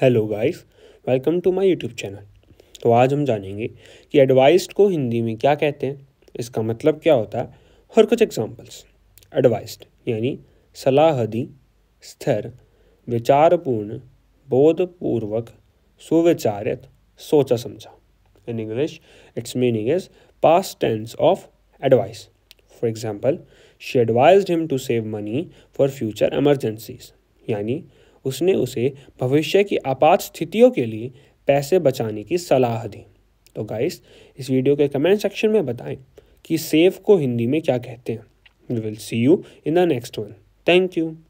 hello guys welcome to my YouTube channel तो आज हम जानेंगे कि एडवाइस्ड को हिंदी में क्या कहते हैं इसका मतलब क्या होता है और कुछ एग्जांपल्स एडवाइस्ड यानी सलाह दी स्थिर विचारपूर्ण बोधपूर्वक सुविचारित सोचा समझा in English its meaning is pass tense of advice for example she advise him to save money for future emergencies यानी उसने उसे भविष्य की आपात स्थितियों के लिए पैसे बचाने की सलाह दी तो गाइस इस वीडियो के कमेंट सेक्शन में बताएं कि सेव को हिंदी में क्या कहते हैं we will see you in the next one thank you